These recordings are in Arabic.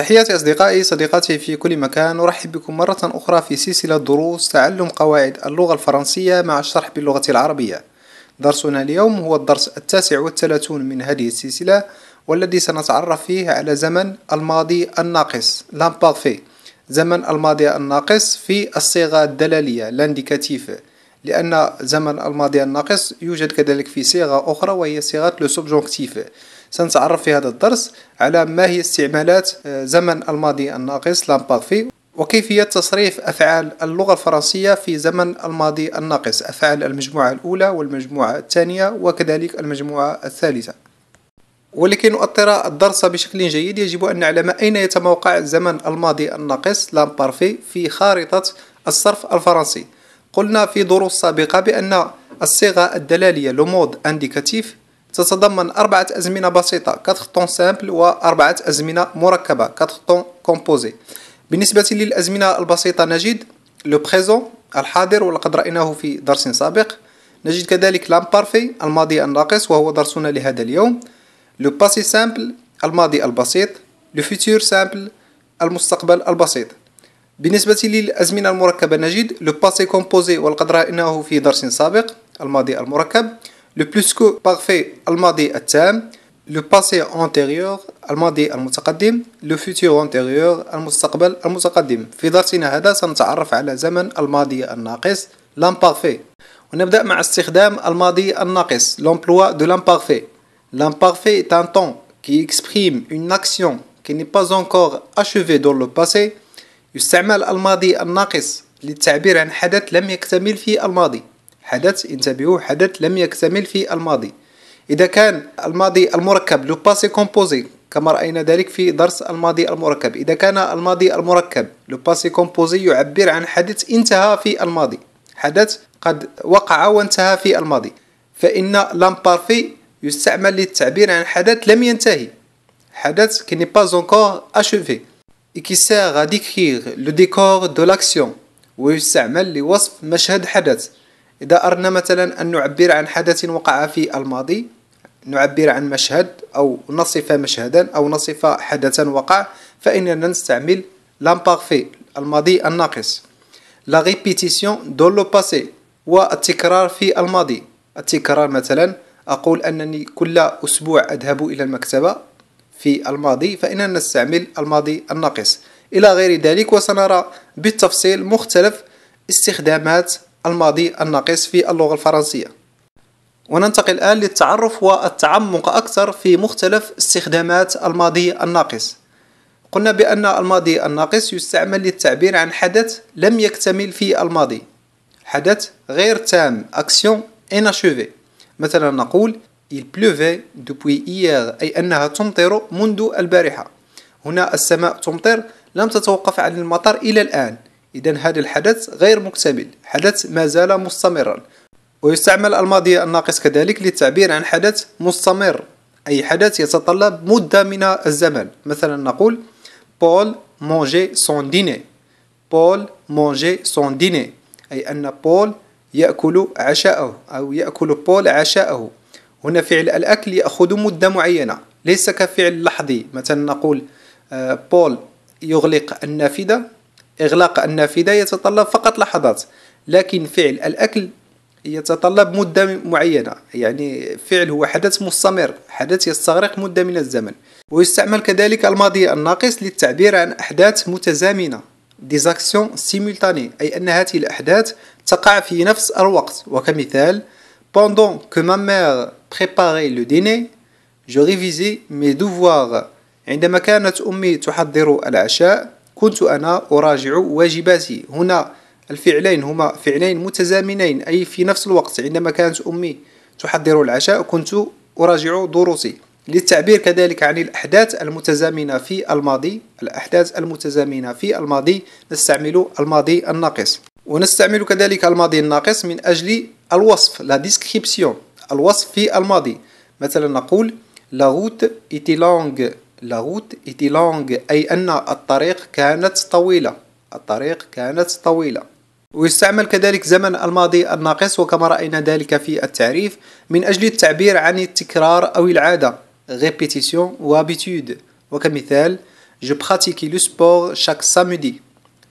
تحياتي أصدقائي صديقاتي في كل مكان أرحب بكم مرة أخرى في سلسلة دروس تعلم قواعد اللغة الفرنسية مع الشرح باللغة العربية درسنا اليوم هو الدرس التاسع والثلاثون من هذه السلسلة والذي سنتعرف فيه على زمن الماضي الناقص لامبارفي زمن الماضي الناقص في الصيغة الدلالية لانديكاتيف لأن زمن الماضي الناقص يوجد كذلك في صيغة أخرى وهي صيغة لو سنتعرف في هذا الدرس على ما هي استعمالات آه، زمن الماضي الناقص لامبارفي وكيفية تصريف أفعال اللغة الفرنسية في زمن الماضي الناقص أفعال المجموعة الأولى والمجموعة الثانية وكذلك المجموعة الثالثة ولكي نؤطر الدرس بشكل جيد يجب أن نعلم أين يتموقع زمن الماضي الناقص لامبارفي في خارطة الصرف الفرنسي قلنا في دروس سابقة بأن الصيغة الدلالية لومود انديكاتيف تتضمن أربعة أزمنة بسيطة كاتختون سامبل وأربعة أزمنة مركبة كاتختون كومبوزي بالنسبة للأزمنة البسيطة نجد لو بريزون الحاضر ولقد رأيناه في درس سابق نجد كذلك لامبارفي الماضي الناقص وهو درسنا لهذا اليوم لو باسي سامبل الماضي البسيط لو فيتور سامبل المستقبل البسيط بالنسبة للأزمنة المركبة نجد لو باسي كومبوزي ولقد رأيناه في درس سابق الماضي المركب لو بلوسكو بارفي الماضي التام لو باسي اونتيريور الماضي المتقدم لو فيتور اونتيريور المستقبل المتقدم في درسنا هذا سنتعرف على زمن الماضي الناقص لامبارفي ونبدأ مع استخدام الماضي الناقص l'emploi de l'imparfait l'imparfait est un temps qui exprime une action qui n'est pas encore achevée dans le passé يستعمل الماضي الناقص للتعبير عن حدث لم يكتمل في الماضي حدث انتبهوا حدث لم يكتمل في الماضي إذا كان الماضي المركب لو باسي كومبوزي كما رأينا ذلك في درس الماضي المركب إذا كان الماضي المركب لو باسي كومبوزي يعبر عن حدث انتهى في الماضي حدث قد وقع وانتهى في الماضي فإن لامبارفي يستعمل للتعبير عن حدث لم ينتهي حدث كي ني با زونكور achevé اي كي سير ا ديكريغ لو ديكور دو لاكسيون ويستعمل لوصف مشهد حدث إذا أردنا مثلا أن نعبر عن حدث وقع في الماضي نعبر عن مشهد أو نصف مشهدا أو نصف حدثا وقع فإننا نستعمل لامبارفي الماضي الناقص لا ريبيتيسيون دون لو باسي والتكرار في الماضي التكرار مثلا أقول أنني كل أسبوع أذهب إلى المكتبة في الماضي فإننا نستعمل الماضي الناقص إلى غير ذلك وسنرى بالتفصيل مختلف استخدامات الماضي الناقص في اللغة الفرنسية وننتقل الآن للتعرف والتعمق أكثر في مختلف استخدامات الماضي الناقص قلنا بأن الماضي الناقص يستعمل للتعبير عن حدث لم يكتمل في الماضي حدث غير تام action أشوفي مثلا نقول Il pleuvait depuis hier أي أنها تمطر منذ البارحة هنا السماء تمطر لم تتوقف عن المطر إلى الآن إذا هذا الحدث غير مكتمل حدث ما زال مستمرا ويستعمل الماضي الناقص كذلك للتعبير عن حدث مستمر أي حدث يتطلب مدة من الزمن مثلا نقول بول مونجي سون ديني بول مونجي سون ديني أي أن بول يأكل عشاءه أو يأكل بول عشاءه هنا فعل الأكل يأخذ مدة معينة ليس كفعل لحظي مثلا نقول بول آه، يغلق النافذة إغلاق النافذة يتطلب فقط لحظات لكن فعل الأكل يتطلب مدة معينة يعني فعل هو حدث مستمر حدث يستغرق مدة من الزمن ويستعمل كذلك الماضي الناقص للتعبير عن أحداث متزامنة ديزاكسيون سيمولتاني أي أن هذه الأحداث تقع في نفس الوقت وكمثال Pendant que ma mère préparait le dîner, je révisais mes devoirs. عندما كانت أمي تحضر العشاء كنت أنا أراجع واجباتي هنا الفعلين هما فعلين متزامنين أي في نفس الوقت عندما كانت أمي تحضر العشاء كنت أراجع دروسي للتعبير كذلك عن الأحداث المتزامنة في الماضي الأحداث المتزامنة في الماضي نستعمل الماضي الناقص ونستعمل كذلك الماضي الناقص من أجل الوصف لا ديسكريبسيون الوصف في الماضي مثلا نقول La route était longue لا روت ايتي لونغ أي أن الطريق كانت طويلة الطريق كانت طويلة ويستعمل كذلك زمن الماضي الناقص وكما رأينا ذلك في التعريف من أجل التعبير عن التكرار أو العادة ريبيتيسيون و ابيتود وكمثال Je pratiquais le sport chaque samedi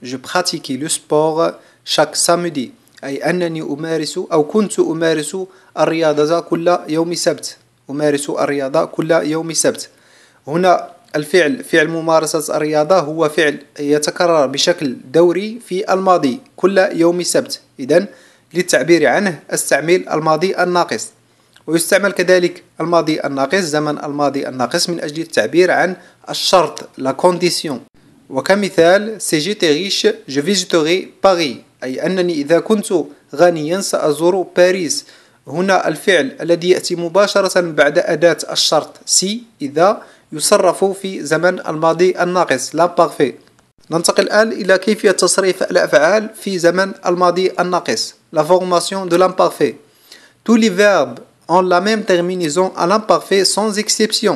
Je pratiquais le sport chaque samedi أي أنني أمارس أو كنت أمارس الرياضة كل يوم سبت أمارس الرياضة كل يوم سبت هنا الفعل فعل ممارسة الرياضة هو فعل يتكرر بشكل دوري في الماضي كل يوم سبت إذا للتعبير عنه استعمل الماضي الناقص ويستعمل كذلك الماضي الناقص زمن الماضي الناقص من أجل التعبير عن الشرط لا كونديسيون وكمثال سي تي ريش جو فيزيتوري باري أي أنني إذا كنت غنيا سأزور باريس هنا الفعل الذي يأتي مباشرة بعد أداة الشرط سي إذا يصرف في زمن الماضي الناقص لا بارفي ننتقل الآن إلى كيفية تصريف الأفعال في زمن الماضي الناقص لا فورماسيون دو لامبارفي tous les verbes ont la même terminaison à l'imparfait sans exception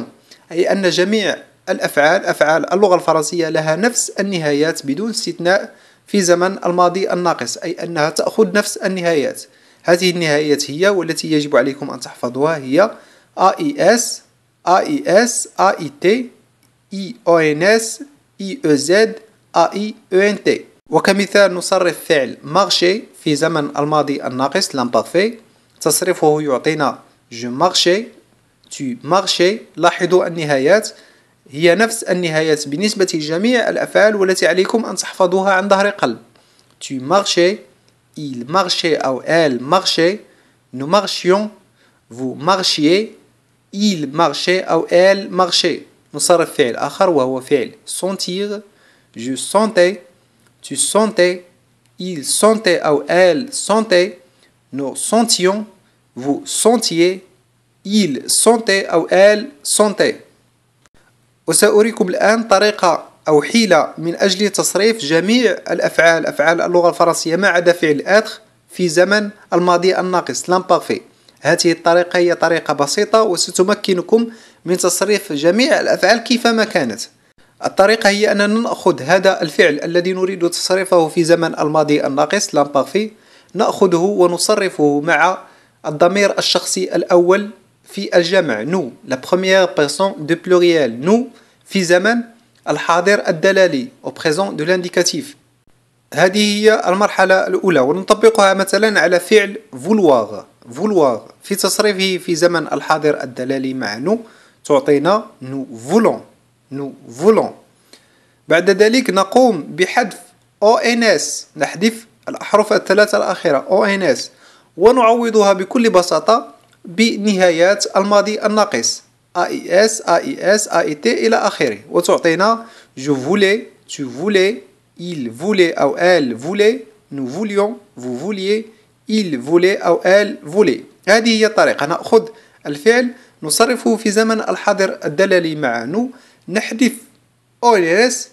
أي أن جميع الأفعال أفعال اللغة الفرنسية لها نفس النهايات بدون استثناء في زمن الماضي الناقص أي أنها تأخذ نفس النهايات هذه النهايات هي والتي يجب عليكم أن تحفظوها هي اي اس AIS, AIT, IONS, IEZ, AIENT وكمثال نصرف فعل مارشي في زمن الماضي الناقص لامبارفي تصريفه يعطينا جو مارشي تو مارشي لاحظوا النهايات هي نفس النهايات بالنسبة لجميع الأفعال والتي عليكم أن تحفظوها عن ظهر قلب تو marchais, il marchait أو elle marchait, nous marchions, vous marchiez, il marchait أو elle marchait مصرف فعل آخر وهو فعل sentir je sentais tu sentais il sentait أو elle sentait nous sentions vous sentiez il sentait أو elle sentait وسأريكم الآن طريقة أو حيلة من أجل تصريف جميع الأفعال أفعال اللغة الفرنسية ما عدا فعل être في زمن الماضي الناقص l'imparfait هذه الطريقة هي طريقة بسيطة وستمكنكم من تصريف جميع الأفعال كيفما كانت الطريقة هي أننا نأخذ هذا الفعل الذي نريد تصريفه في زمن الماضي الناقص لامبارفي نأخذه ونصرفه مع الضمير الشخصي الأول في الجمع نو لا بروميير بيرسون دو بلوريال نو في زمن الحاضر الدلالي او بريزون دو لانديكاتيف هذه هي المرحلة الأولى ونطبقها مثلا على فعل فولوار فولوار في تصريفه في زمن الحاضر الدلالي مع نو تعطينا نو فولون نو فولون بعد ذلك نقوم بحذف او ان اس نحذف الأحرف الثلاثة الأخيرة او ان اس ونعوضها بكل بساطة بنهايات الماضي الناقص اي اي اس اس اي تي إلى آخره وتعطينا جو فولي تو فولي il voulait أو elle voulait, nous voulions, vous vouliez, il voulait أو elle voulait هذه هي الطريقة نأخذ الفعل نصرفه في زمن الحاضر الدلالي مع نو نحذف أوليرس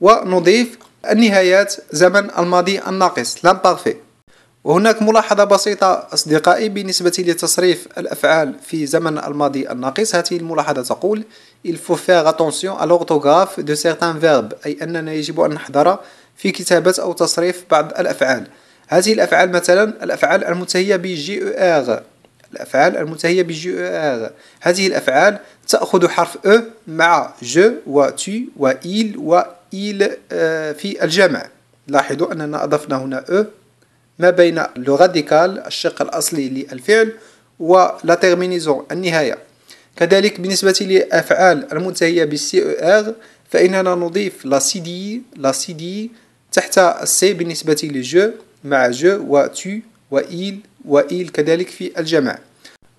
ونضيف النهايات زمن الماضي الناقص لامبارفي وهناك ملاحظة بسيطة أصدقائي بالنسبة لتصريف الأفعال في زمن الماضي الناقص هذه الملاحظة تقول il faut faire attention à l'orthographe de certains verbes أي أننا يجب أن نحذر في كتابة أو تصريف بعض الأفعال هذه الأفعال مثلا الأفعال المنتهية بجي آغ الأفعال المنتهية بجي آغ هذه الأفعال تأخذ حرف او مع جو و تي و ايل و ايل آه، في الجمع لاحظوا أننا أضفنا هنا او ما بين لو راديكال الشق الأصلي للفعل ولا تيرمينيزون النهاية كذلك بالنسبة للافعال المنتهية بالسي آغ فإننا نضيف لا سي دي لا سي دي تحت السي بالنسبة لجو مع جو وتو وإيل وإيل كذلك في الجمع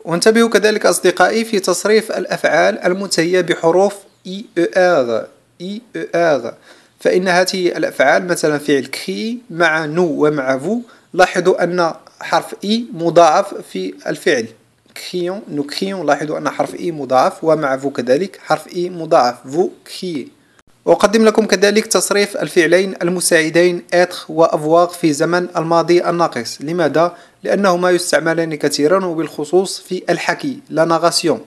وانتبهوا كذلك أصدقائي في تصريف الأفعال المنتهية بحروف إي أو آغ إي أو آغ فإن هذه الأفعال مثلا فعل كخي مع نو ومع فو لاحظوا أن حرف إي مضاعف في الفعل كخيون نو كخيون لاحظوا أن حرف إي مضاعف ومع فو كذلك حرف إي مضاعف فو كي أقدم لكم كذلك تصريف الفعلين المساعدين اتخ وافواغ في زمن الماضي الناقص لماذا؟ لأنهما يستعملان كثيرا وبالخصوص في الحكي لا ناغاسيون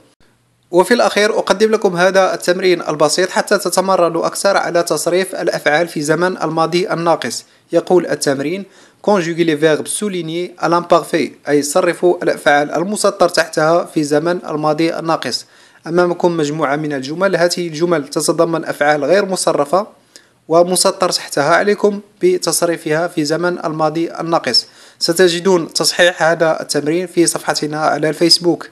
وفي الأخير أقدم لكم هذا التمرين البسيط حتى تتمرنوا أكثر على تصريف الأفعال في زمن الماضي الناقص يقول التمرين conjuguez les verbes soulignés à l'imparfait أي صرفوا الأفعال المسطر تحتها في زمن الماضي الناقص أمامكم مجموعة من الجمل هذه الجمل تتضمن أفعال غير مصرفة ومسطر تحتها عليكم بتصريفها في زمن الماضي الناقص ستجدون تصحيح هذا التمرين في صفحتنا على الفيسبوك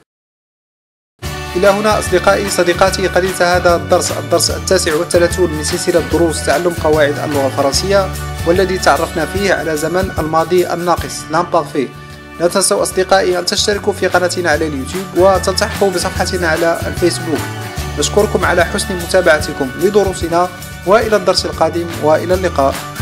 إلى هنا أصدقائي صديقاتي قريت هذا الدرس الدرس التاسع والثلاثون من سلسلة دروس تعلم قواعد اللغة الفرنسية والذي تعرفنا فيه على زمن الماضي الناقص لامبارفي لا تنسوا أصدقائي أن تشتركوا في قناتنا على اليوتيوب وتلتحقوا بصفحتنا على الفيسبوك نشكركم على حسن متابعتكم لدروسنا وإلى الدرس القادم وإلى اللقاء